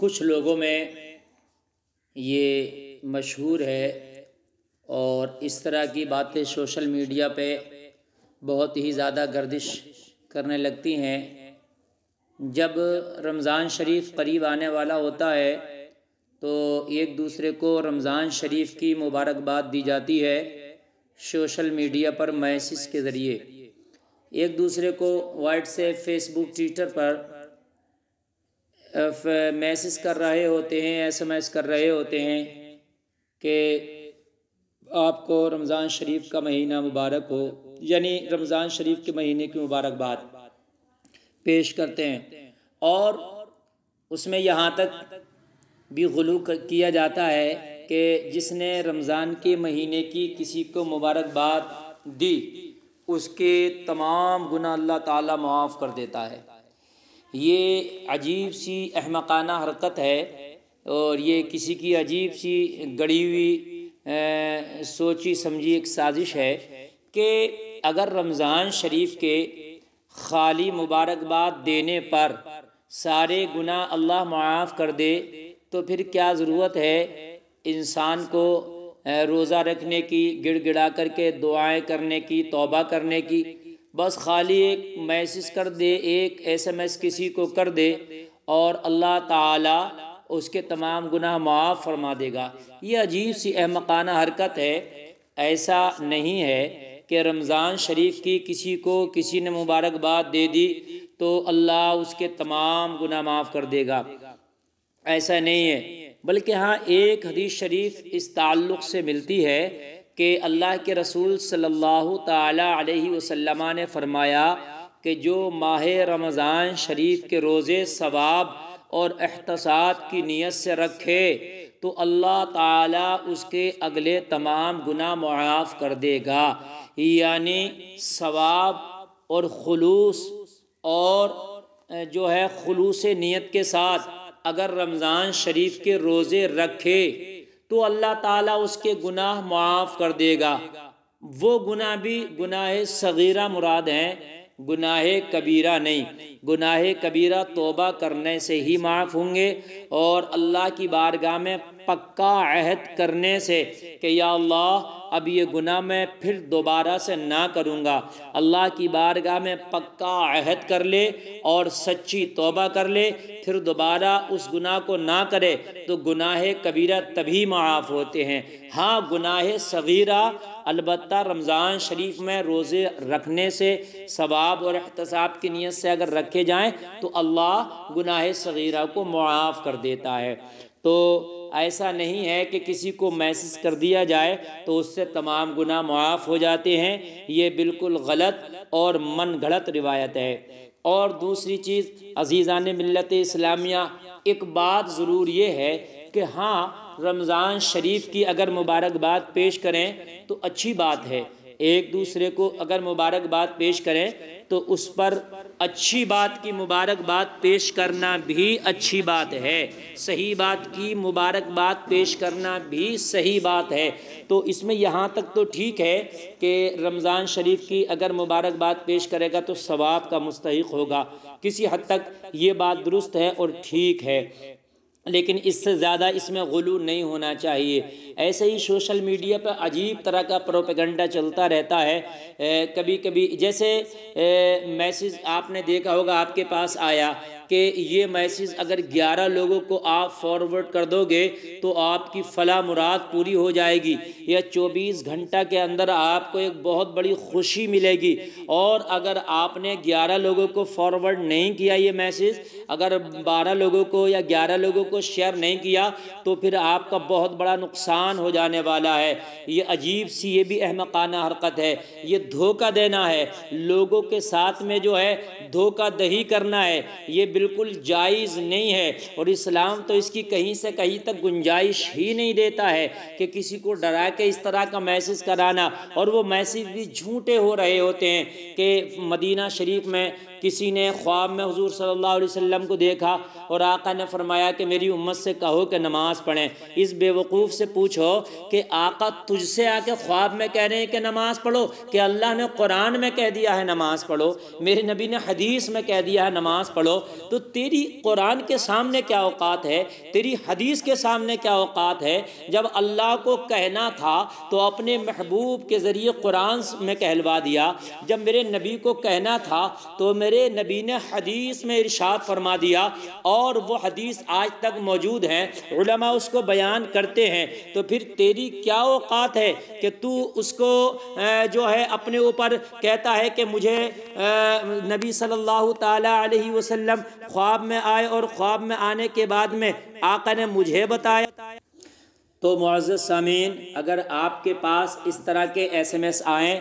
कुछ लोगों में ये मशहूर है और इस तरह की बातें सोशल मीडिया पे बहुत ही ज़्यादा गर्दिश करने लगती हैं जब रमज़ान शरीफ करीब आने वाला होता है तो एक दूसरे को रमज़ान शरीफ की मुबारकबाद दी जाती है सोशल मीडिया पर मैसेज के ज़रिए एक दूसरे को व्हाट्सएप फेसबुक ट्विटर पर मैसेज कर रहे होते हैं एसएमएस कर रहे होते हैं कि आपको रमज़ान शरीफ का महीना मुबारक हो यानी रमज़ान शरीफ के महीने की मुबारकबाद पेश करते हैं और उसमें यहाँ तक भी गलू किया जाता है कि जिसने रमज़ान के महीने की किसी को मुबारकबाद दी उसके तमाम गुना अल्लाह ताला माफ़ कर देता है ये अजीब सी अहमकाना हरकत है और ये किसी की अजीब सी गड़ी हुई सोची समझी एक साजिश है कि अगर रमज़ान शरीफ के खाली मुबारकबाद देने पर सारे गुना अल्लाह माफ़ कर दे तो फिर क्या ज़रूरत है इंसान को रोज़ा रखने की गिड़गिड़ा करके दुआएं करने की तौबा करने की बस खाली एक मैसेज कर दे एक एसएमएस किसी को कर दे और अल्लाह ताला उसके तमाम गुनाह माफ़ फरमा देगा ये अजीब सी अहमकाना हरकत है ऐसा नहीं है कि रमज़ान शरीफ की किसी को किसी ने मुबारकबाद दे दी तो अल्लाह उसके तमाम गुनाह माफ़ कर देगा ऐसा नहीं है बल्कि हाँ एक हदीस शरीफ इस ताल्लुक़ से मिलती है कि अल्लाह के रसूल सल्लल्लाहु अलैहि वसल्लम ने फरमाया कि जो माह रमज़ान शरीफ के रोज़े सवाब और एहतसाब की नीयत से रखे तो अल्लाह ताला उसके अगले तमाम गुनाह मुआफ़ कर देगा यानी सवाब और खलूस और जो है खलूस नीयत के साथ अगर रमज़ान शरीफ के रोज़े रखे तो अल्लाह ताला उसके गुनाह माफ़ कर देगा वो गुनाह भी गुनाह सगीरा मुराद हैं गुनाह कबीरा नहीं गुनाह कबीरा तोबा करने से ही माफ़ होंगे और अल्लाह की बारगाह में पक्का अहद करने से कि या अल्लाह अब ये गुनाह मैं फिर दोबारा से ना करूँगा अल्लाह की बारगाह में पक्का अहद कर ले और सच्ची तोबा कर ले फिर दोबारा उस गुनाह को ना करे तो गुनाह कबीरा तभी माफ़ होते हैं हाँ गुनाह सगीरा अलबत् रमज़ान शरीफ में रोज़े रखने से सवाब और अहतसाब की नीयत से अगर रखे जाएँ तो अल्लाह गुनाह सगीरा को मुआफ़ कर देता है तो ऐसा नहीं है कि किसी को मैसेज कर दिया जाए तो उससे तमाम गुना मुआफ हो जाते हैं ये बिल्कुल गलत और मन गलत रिवायत है और दूसरी चीज़ अजीज़ा ने मिलत इस्लामिया एक बात ज़रूर ये है कि हाँ रमज़ान शरीफ की अगर मुबारकबाद पेश करें तो अच्छी बात है एक दूसरे को अगर मुबारकबाद पेश करें तो उस पर अच्छी बात की मुबारकबाद पेश करना भी अच्छी बात है सही बात की मुबारकबाद पेश करना भी सही बात है तो इसमें यहाँ तक तो ठीक है कि रमज़ान शरीफ की अगर मुबारकबाद पेश करेगा तो सवाब का मुस्तक होगा किसी हद तक ये बात दुरुस्त है और ठीक है लेकिन इससे ज़्यादा इसमें गुलू नहीं होना चाहिए ऐसे ही सोशल मीडिया पर अजीब तरह का प्रोपेगंडा चलता रहता है ए, कभी कभी जैसे मैसेज आपने देखा होगा आपके पास आया कि ये मैसेज अगर 11 लोगों को आप फॉरवर्ड कर दोगे तो आपकी फला मुराद पूरी हो जाएगी यह 24 घंटा के अंदर आपको एक बहुत बड़ी खुशी मिलेगी और अगर आपने 11 लोगों को फॉरवर्ड नहीं किया ये मैसेज अगर 12 लोगों को या 11 लोगों को शेयर नहीं किया तो फिर आपका बहुत बड़ा नुकसान हो जाने वाला है ये अजीब सी ये भी अहमकाना हरकत है ये धोखा देना है लोगों के साथ में जो है धोखा दही करना है ये बिल्कुल जायज़ नहीं है और इस्लाम तो इसकी कहीं से कहीं तक गुंजाइश ही नहीं देता है कि किसी को डरा के इस तरह का मैसेज कराना और वो मैसेज भी झूठे हो रहे होते हैं कि मदीना शरीफ में किसी ने ख्वाब में हजूर सल्लल्लाहु अलैहि वसल्लम को देखा और आका ने फरमाया कि मेरी उम्मत से कहो कि नमाज़ पढ़ें इस बेवकूफ़ से पूछो कि आका तुझसे आके ख्वाब में कह रहे हैं कि नमाज़ पढ़ो कि अल्लाह ने कुरान में कह दिया है नमाज़ पढ़ो मेरे नबी ने हदीस में कह दिया है नमाज़ पढ़ो तो तेरी कुरान के सामने क्या औकात है तेरी हदीस के सामने क्या औकात है जब अल्लाह को कहना था तो अपने महबूब के ज़रिए कुरान में कहलवा दिया जब मेरे नबी को कहना था तो मेरे नबी ने हदीस में इरशाद फरमा दिया और वो हदीस आज तक मौजूद हैं उसको बयान करते हैं तो फिर तेरी क्या औकात है कि तू उसको जो है अपने ऊपर कहता है कि मुझे नबी सल्लल्लाहु ताला अलैहि वसल्लम ख्वाब में आए और ख्वाब में आने के बाद में आका ने मुझे बताया तो मुआज़ सामीन अगर आपके पास इस तरह के एस एम एस आए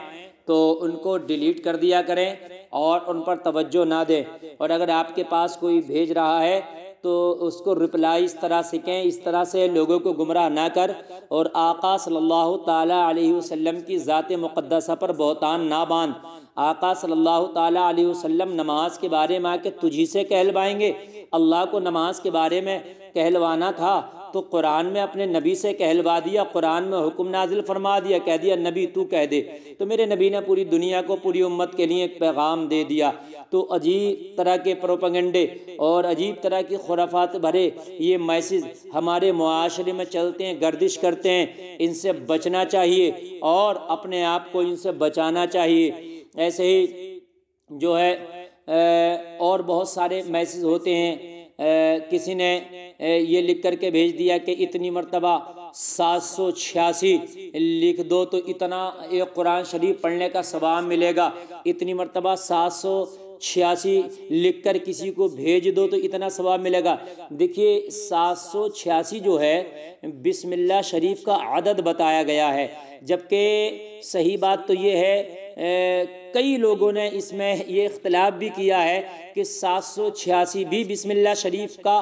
तो उनको डिलीट कर दिया करें और उन पर तवज्जो ना दें और अगर आपके पास कोई भेज रहा है तो उसको रिप्लाई इस तरह से कहें इस तरह से लोगों को गुमराह ना कर और आका सल्लल्लाहु ताला अलैहि वसल्लम की ज़ात मुक़दसा पर बहतान ना बांध आका सल्लल्लाहु ताला अलैहि वसल्लम नमाज के बारे में आके तुझी से कहलवाएंगे अल्लाह को नमाज के बारे में कहलवाना था तो कुरान में अपने नबी से कहलवा दिया कुरान में हुक्म नाजिल फरमा दिया कह दिया नबी तू कह दे तो मेरे नबी ने पूरी दुनिया को पूरी उम्मत के लिए एक पैगाम दे दिया तो अजीब तरह के प्रोपगंडे और अजीब तरह की खुराफात भरे ये मैसेज हमारे माशरे में चलते हैं गर्दिश करते हैं इनसे बचना चाहिए और अपने आप को इनसे बचाना चाहिए ऐसे ही जो है और बहुत सारे मैसेज होते हैं किसी ने ये लिख करके भेज दिया कि इतनी मरतबा सात सौ छियासी लिख दो तो इतना एक कुरान शरीफ पढ़ने का सवाब मिलेगा इतनी मरतबा सात सौ छियासी लिख कर किसी को भेज दो तो इतना सवाब मिलेगा देखिए सात सौ छियासी जो है बिसमिल्ला शरीफ का आदद बताया गया है जबकि सही बात तो ये है कई लोगों ने इसमें ये इख्तलाफ भी किया है कि सात सौ छियासी भी बिसमिल्ला शरीफ का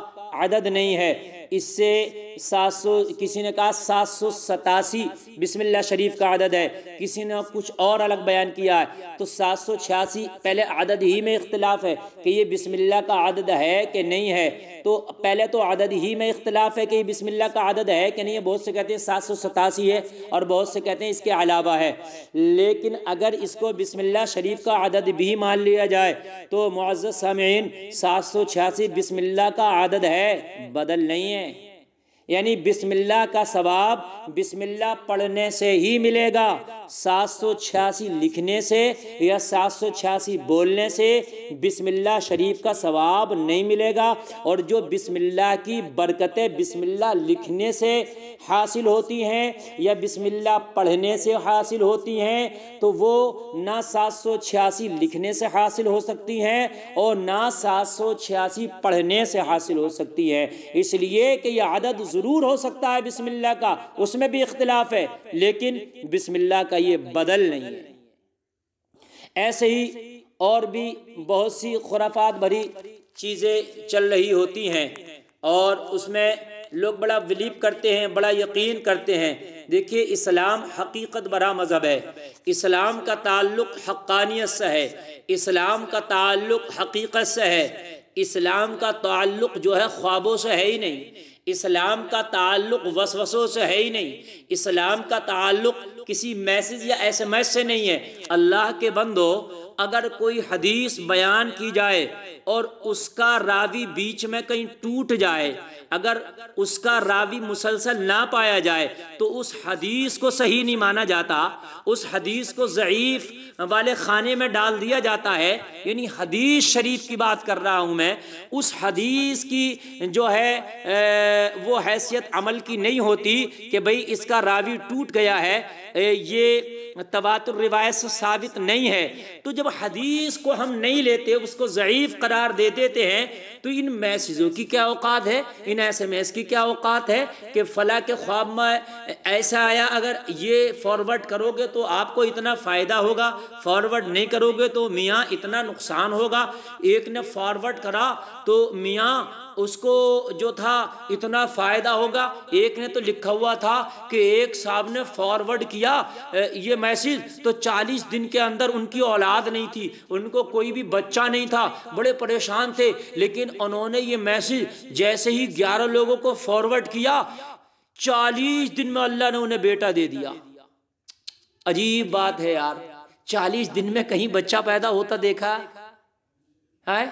आदद नहीं है इससे सात सौ किसी ने कहा सात सौ सतासी बिस्मिल्ला शरीफ का आदद है किसी ने कुछ और अलग बयान किया है तो सात सौ छियासी पहले आदद ही में इख्तलाफ है कि ये बिस्मिल्ला का आदद है कि नहीं है तो पहले तो आदद ही में इख्तलाफ है कि बिसमिल्ला बिस्मिल्ला का आदद है कि नहीं है बहुत से कहते हैं सात सौ सतासी है और बहुत से कहते हैं इसके अलावा है लेकिन अगर इसको बिस्मिल्ला शरीफ का आदद भी मान लिया जाए तो मुआज़ सामीन सात सौ छियासी बिस्मिल्ला का आदद है बदल नहीं है यानी बिस्मिल्लाह का सवाब बिस्मिल्लाह पढ़ने से ही मिलेगा सात सौ छियासी लिखने से या सात सौ छियासी बोलने से बिस्मिल्लाह शरीफ का सवाब नहीं मिलेगा और जो बिस्मिल्लाह की बरकतें बिस्मिल्लाह लिखने से हासिल होती हैं या बिस्मिल्लाह पढ़ने से हासिल होती हैं तो वो ना सात सौ छियासी लिखने से हासिल हो सकती हैं और ना सात सौ छियासी पढ़ने से हासिल हो सकती है इसलिए कि यह आदत ज़रूर हो सकता है बिस्मिल्ला का उसमें भी इख्तलाफ है लेकिन बिस्मिल्ला का ये बदल नहीं है ऐसे ही और भी बहुत सी खुराफात भरी चीज़ें चल रही होती हैं और उसमें लोग बड़ा बिलीव करते हैं बड़ा यकीन करते हैं देखिए इस्लाम हकीकत भरा मज़हब है इस्लाम का ताल्लुक हक्कानियत से है इस्लाम का ताल्लुक हकीकत से है इस्लाम का ताल्लुक जो है ख्वाबों से है ही नहीं इस्लाम का ताल्लुक वसवसों से है ही नहीं इस्लाम का ताल्लुक किसी मैसेज या एस से नहीं है अल्लाह के बंदो अगर कोई हदीस बयान की जाए और उसका रावी बीच में कहीं टूट जाए अगर उसका रावी मुसलसल ना पाया जाए तो उस हदीस को सही नहीं माना जाता उस हदीस को ज़यीफ़ वाले खाने में डाल दिया जाता है यानी हदीस शरीफ की बात कर रहा हूँ मैं उस हदीस की जो है वो हैसियत अमल की नहीं होती कि भाई इसका रावी टूट गया है ये तवातुर रिवायत से साबित नहीं है तो जब जब हदीस को हम नहीं लेते उसको ज़यीफ़ करार दे देते हैं तो इन मैसेजों की क्या औकात है इन एस एम एस की क्या औकात है कि फ़ला के ख्वाब में ऐसा आया अगर ये फॉरवर्ड करोगे तो आपको इतना फ़ायदा होगा फॉरवर्ड नहीं करोगे तो मियाँ इतना नुकसान होगा एक ने फॉरवर्ड करा तो मियाँ उसको जो था इतना फ़ायदा होगा एक ने तो लिखा हुआ था कि एक साहब ने फॉरवर्ड किया ये मैसेज तो 40 दिन के अंदर उनकी औलाद नहीं थी उनको कोई भी बच्चा नहीं था बड़े परेशान थे लेकिन उन्होंने ये मैसेज जैसे ही 11 लोगों को फॉरवर्ड किया 40 दिन में अल्लाह ने उन्हें बेटा दे दिया अजीब बात है यार चालीस दिन में कहीं बच्चा पैदा होता देखा है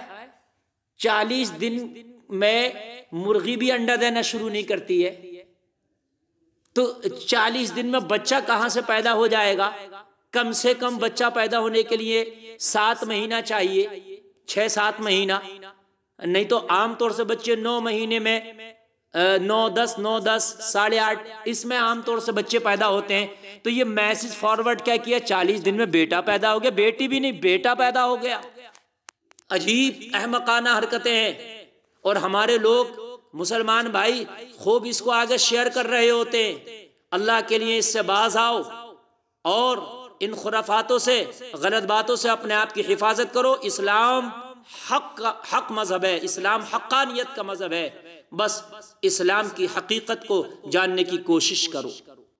चालीस दिन में मुर्गी भी अंडा देना शुरू नहीं करती है तो चालीस दिन में बच्चा कहाँ से पैदा हो जाएगा कम से कम बच्चा पैदा होने के लिए सात महीना चाहिए छः सात महीना नहीं तो आमतौर से बच्चे नौ महीने में नौ दस नौ दस साढ़े आठ इसमें आमतौर से बच्चे पैदा होते हैं तो ये मैसेज फॉरवर्ड क्या किया चालीस दिन में बेटा पैदा हो गया बेटी भी नहीं बेटा पैदा हो गया अजीब अहमकाना हरकतें हैं और हमारे लोग मुसलमान भाई खूब इसको आगे शेयर कर रहे होते हैं अल्लाह के लिए इससे बाज आओ और इन खुराफातों से गलत बातों से अपने आप की हिफाजत करो इस्लाम हक हक मजहब है इस्लाम हक्कानियत का मजहब है बस इस्लाम की हकीकत को जानने की कोशिश करो